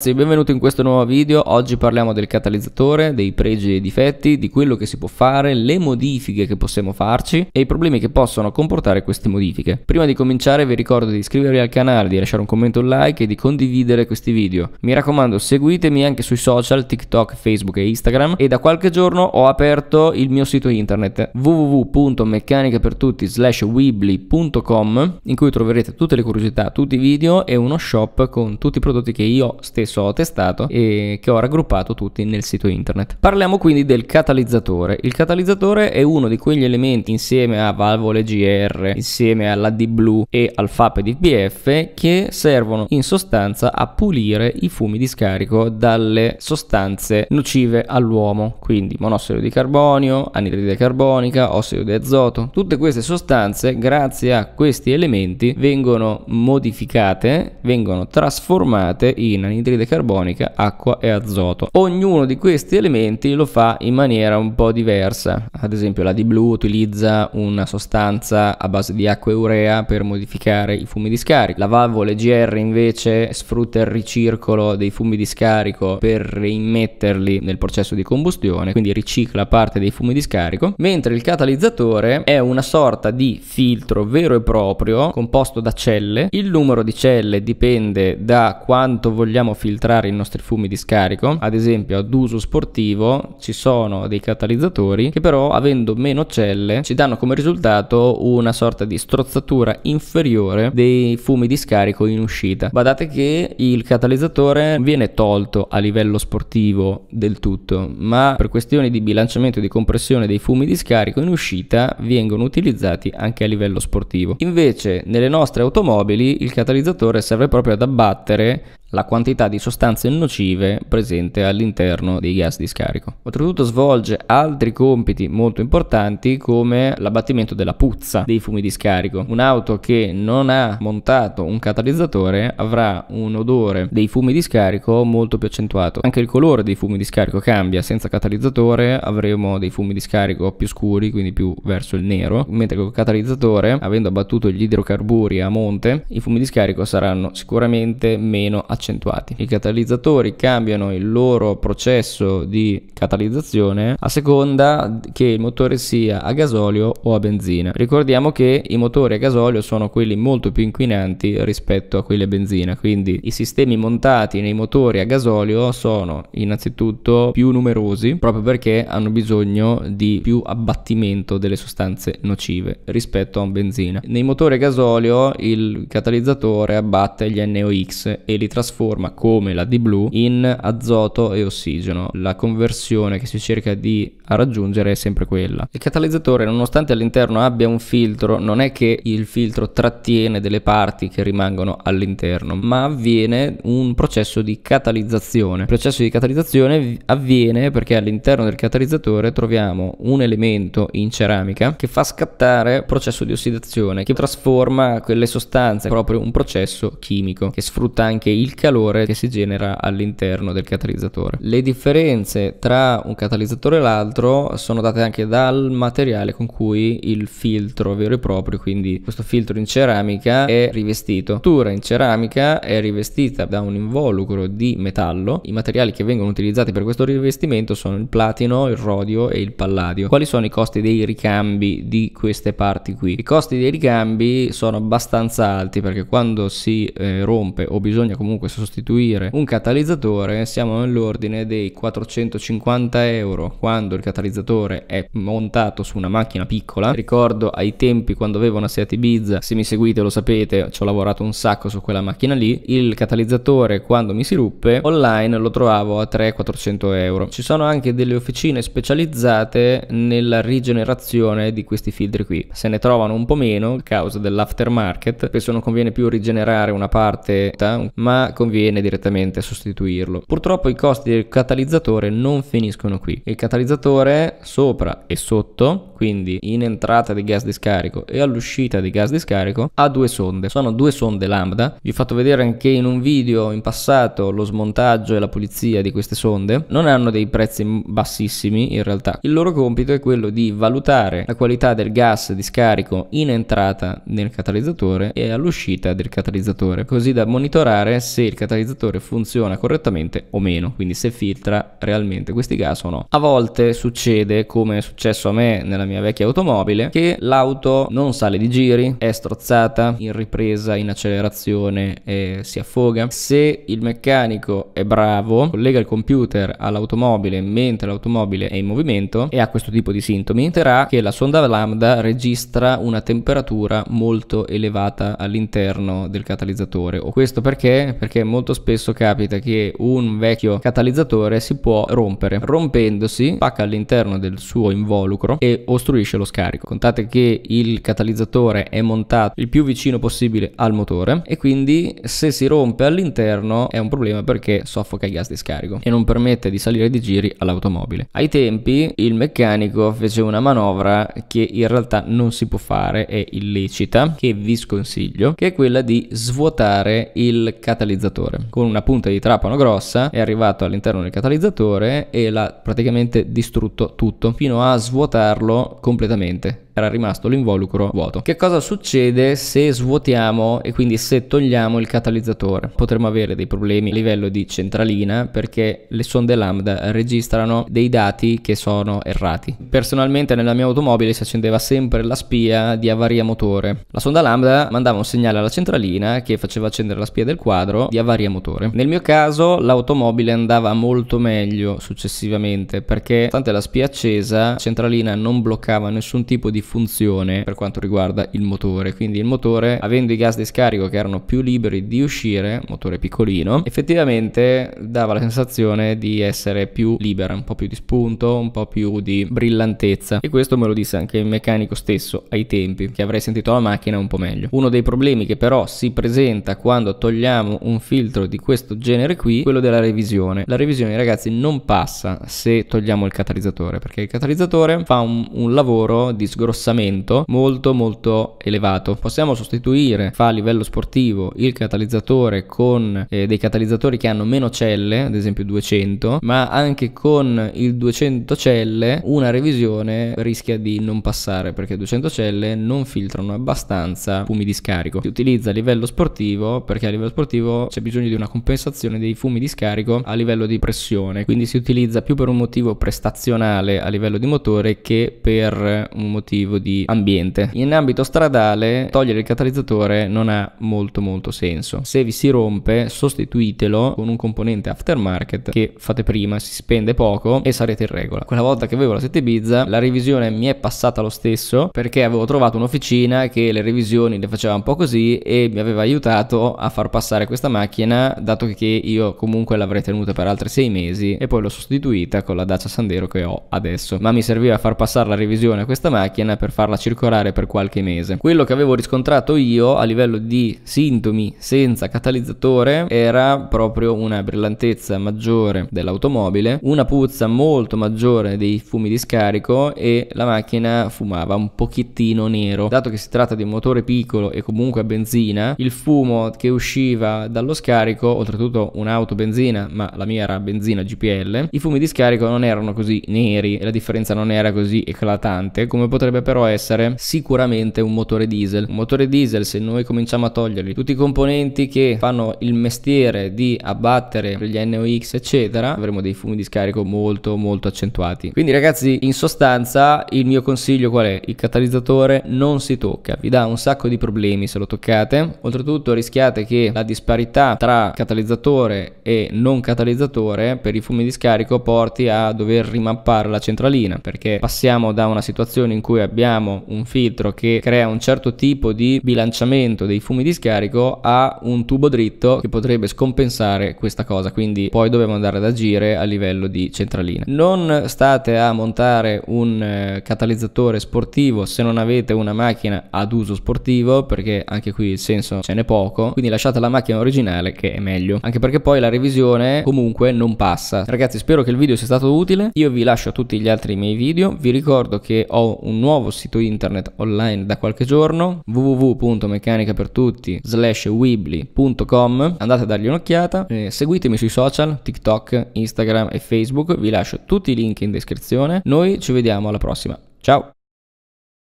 Ragazzi, benvenuti in questo nuovo video. Oggi parliamo del catalizzatore, dei pregi e dei difetti, di quello che si può fare, le modifiche che possiamo farci e i problemi che possono comportare queste modifiche. Prima di cominciare vi ricordo di iscrivervi al canale, di lasciare un commento, un like e di condividere questi video. Mi raccomando, seguitemi anche sui social, TikTok, Facebook e Instagram e da qualche giorno ho aperto il mio sito internet www.meccanicapertutti slash in cui troverete tutte le curiosità, tutti i video e uno shop con tutti i prodotti che io stesso stesso ho testato e che ho raggruppato tutti nel sito internet. Parliamo quindi del catalizzatore. Il catalizzatore è uno di quegli elementi insieme a valvole GR, insieme alla D-Blue e al FAP di DPF che servono in sostanza a pulire i fumi di scarico dalle sostanze nocive all'uomo, quindi monossido di carbonio, anidride carbonica, ossido di azoto. Tutte queste sostanze, grazie a questi elementi, vengono modificate, vengono trasformate in anidride anidride carbonica, acqua e azoto. Ognuno di questi elementi lo fa in maniera un po' diversa. Ad esempio la D Blue utilizza una sostanza a base di acqua e urea per modificare i fumi di scarico. La valvole GR invece sfrutta il ricircolo dei fumi di scarico per reimmetterli nel processo di combustione, quindi ricicla parte dei fumi di scarico, mentre il catalizzatore è una sorta di filtro vero e proprio composto da celle. Il numero di celle dipende da quanto vogliamo filtrare filtrare i nostri fumi di scarico. Ad esempio, ad uso sportivo ci sono dei catalizzatori che però avendo meno celle ci danno come risultato una sorta di strozzatura inferiore dei fumi di scarico in uscita. Badate che il catalizzatore viene tolto a livello sportivo del tutto, ma per questioni di bilanciamento e di compressione dei fumi di scarico in uscita vengono utilizzati anche a livello sportivo. Invece nelle nostre automobili il catalizzatore serve proprio ad abbattere la quantità di sostanze nocive presente all'interno dei gas di scarico. Oltretutto svolge altri compiti molto importanti come l'abbattimento della puzza dei fumi di scarico. Un'auto che non ha montato un catalizzatore avrà un odore dei fumi di scarico molto più accentuato. Anche il colore dei fumi di scarico cambia, senza catalizzatore avremo dei fumi di scarico più scuri, quindi più verso il nero, mentre col catalizzatore, avendo abbattuto gli idrocarburi a monte, i fumi di scarico saranno sicuramente meno accentuati accentuati. I catalizzatori cambiano il loro processo di catalizzazione a seconda che il motore sia a gasolio o a benzina. Ricordiamo che i motori a gasolio sono quelli molto più inquinanti rispetto a quelli a benzina, quindi i sistemi montati nei motori a gasolio sono innanzitutto più numerosi proprio perché hanno bisogno di più abbattimento delle sostanze nocive rispetto a un benzina. Nei motori a gasolio il catalizzatore abbatte gli NOx e li trasforma trasforma come la di blu in azoto e ossigeno. La conversione che si cerca di raggiungere è sempre quella. Il catalizzatore nonostante all'interno abbia un filtro non è che il filtro trattiene delle parti che rimangono all'interno ma avviene un processo di catalizzazione. Il processo di catalizzazione avviene perché all'interno del catalizzatore troviamo un elemento in ceramica che fa scattare processo di ossidazione che trasforma quelle sostanze proprio un processo chimico che sfrutta anche il calore che si genera all'interno del catalizzatore. Le differenze tra un catalizzatore e l'altro sono date anche dal materiale con cui il filtro vero e proprio, quindi questo filtro in ceramica, è rivestito. La struttura in ceramica è rivestita da un involucro di metallo. I materiali che vengono utilizzati per questo rivestimento sono il platino, il rodio e il palladio. Quali sono i costi dei ricambi di queste parti qui? I costi dei ricambi sono abbastanza alti perché quando si eh, rompe o bisogna comunque per sostituire un catalizzatore siamo nell'ordine dei 450 euro quando il catalizzatore è montato su una macchina piccola. Ricordo ai tempi quando avevo una Seat Ibiza, se mi seguite lo sapete, ci ho lavorato un sacco su quella macchina lì, il catalizzatore quando mi si ruppe online lo trovavo a 300-400 euro. Ci sono anche delle officine specializzate nella rigenerazione di questi filtri qui. Se ne trovano un po' meno a causa dell'aftermarket, spesso non conviene più rigenerare una parte, ma conviene direttamente sostituirlo. Purtroppo i costi del catalizzatore non finiscono qui. Il catalizzatore sopra e sotto, quindi in entrata di gas di scarico e all'uscita di gas di scarico, ha due sonde. Sono due sonde lambda. Vi ho fatto vedere anche in un video in passato lo smontaggio e la pulizia di queste sonde. Non hanno dei prezzi bassissimi in realtà. Il loro compito è quello di valutare la qualità del gas di scarico in entrata nel catalizzatore e all'uscita del catalizzatore, così da monitorare se il catalizzatore funziona correttamente o meno, quindi se filtra realmente questi gas o no. A volte succede, come è successo a me nella mia vecchia automobile, che l'auto non sale di giri, è strozzata in ripresa, in accelerazione e si affoga. Se il meccanico è bravo, collega il computer all'automobile mentre l'automobile è in movimento e ha questo tipo di sintomi, terrà che la sonda lambda registra una temperatura molto elevata all'interno del catalizzatore. O questo perché? Perché perché molto spesso capita che un vecchio catalizzatore si può rompere. Rompendosi, pacca all'interno del suo involucro e ostruisce lo scarico. Contate che il catalizzatore è montato il più vicino possibile al motore e quindi se si rompe all'interno è un problema perché soffoca i gas di scarico e non permette di salire di giri all'automobile. Ai tempi il meccanico fece una manovra che in realtà non si può fare, è illecita, che vi sconsiglio, che è quella di svuotare il catalizzatore catalizzatore. Con una punta di trapano grossa è arrivato all'interno del catalizzatore e l'ha praticamente distrutto tutto fino a svuotarlo completamente era rimasto l'involucro vuoto. Che cosa succede se svuotiamo e quindi se togliamo il catalizzatore? Potremmo avere dei problemi a livello di centralina perché le sonde lambda registrano dei dati che sono errati. Personalmente nella mia automobile si accendeva sempre la spia di avaria motore. La sonda lambda mandava un segnale alla centralina che faceva accendere la spia del quadro di avaria motore. Nel mio caso l'automobile andava molto meglio successivamente perché, stante la spia accesa, la centralina non bloccava nessun tipo di funzione per quanto riguarda il motore. Quindi il motore, avendo i gas di scarico che erano più liberi di uscire, motore piccolino, effettivamente dava la sensazione di essere più libera, un po' più di spunto, un po' più di brillantezza. E questo me lo disse anche il meccanico stesso ai tempi, che avrei sentito la macchina un po' meglio. Uno dei problemi che però si presenta quando togliamo un un filtro di questo genere qui, quello della revisione. La revisione ragazzi non passa se togliamo il catalizzatore, perché il catalizzatore fa un, un lavoro di sgrossamento molto molto elevato. Possiamo sostituire, fa a livello sportivo, il catalizzatore con eh, dei catalizzatori che hanno meno celle, ad esempio 200, ma anche con il 200 celle una revisione rischia di non passare perché 200 celle non filtrano abbastanza fumi di scarico. Si utilizza a livello sportivo perché a livello sportivo c'è bisogno di una compensazione dei fumi di scarico a livello di pressione, quindi si utilizza più per un motivo prestazionale a livello di motore che per un motivo di ambiente. In ambito stradale togliere il catalizzatore non ha molto molto senso. Se vi si rompe sostituitelo con un componente aftermarket che fate prima, si spende poco e sarete in regola. Quella volta che avevo la 7 Ibiza la revisione mi è passata lo stesso perché avevo trovato un'officina che le revisioni le faceva un po' così e mi aveva aiutato a far passare questa macchina macchina, dato che io comunque l'avrei tenuta per altri sei mesi e poi l'ho sostituita con la Dacia Sandero che ho adesso, ma mi serviva far passare la revisione a questa macchina per farla circolare per qualche mese. Quello che avevo riscontrato io a livello di sintomi senza catalizzatore era proprio una brillantezza maggiore dell'automobile, una puzza molto maggiore dei fumi di scarico e la macchina fumava un pochettino nero. Dato che si tratta di un motore piccolo e comunque a benzina, il fumo che usciva dal allo scarico, oltretutto un'auto benzina, ma la mia era benzina GPL, i fumi di scarico non erano così neri e la differenza non era così eclatante come potrebbe però essere sicuramente un motore diesel. Un motore diesel se noi cominciamo a togliergli tutti i componenti che fanno il mestiere di abbattere gli NOx eccetera, avremo dei fumi di scarico molto molto accentuati. Quindi ragazzi in sostanza il mio consiglio qual è? Il catalizzatore non si tocca, vi dà un sacco di problemi se lo toccate, oltretutto rischiate che la disparità prossimità tra catalizzatore e non catalizzatore per i fumi di scarico porti a dover rimappare la centralina perché passiamo da una situazione in cui abbiamo un filtro che crea un certo tipo di bilanciamento dei fumi di scarico a un tubo dritto che potrebbe scompensare questa cosa quindi poi dobbiamo andare ad agire a livello di centralina non state a montare un eh, catalizzatore sportivo se non avete una macchina ad uso sportivo perché anche qui il senso ce n'è poco quindi lasciate la macchina originale originale che è meglio, anche perché poi la revisione comunque non passa. Ragazzi spero che il video sia stato utile, io vi lascio tutti gli altri miei video, vi ricordo che ho un nuovo sito internet online da qualche giorno, www.meccanicapertutti slash andate a dargli un'occhiata, eh, seguitemi sui social, TikTok, Instagram e Facebook, vi lascio tutti i link in descrizione, noi ci vediamo alla prossima, ciao!